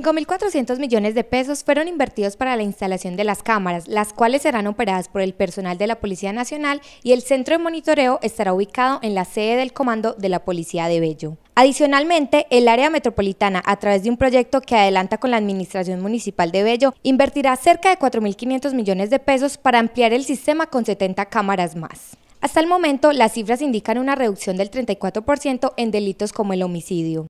5.400 millones de pesos fueron invertidos para la instalación de las cámaras, las cuales serán operadas por el personal de la Policía Nacional y el centro de monitoreo estará ubicado en la sede del Comando de la Policía de Bello. Adicionalmente, el área metropolitana, a través de un proyecto que adelanta con la Administración Municipal de Bello, invertirá cerca de 4.500 millones de pesos para ampliar el sistema con 70 cámaras más. Hasta el momento, las cifras indican una reducción del 34% en delitos como el homicidio.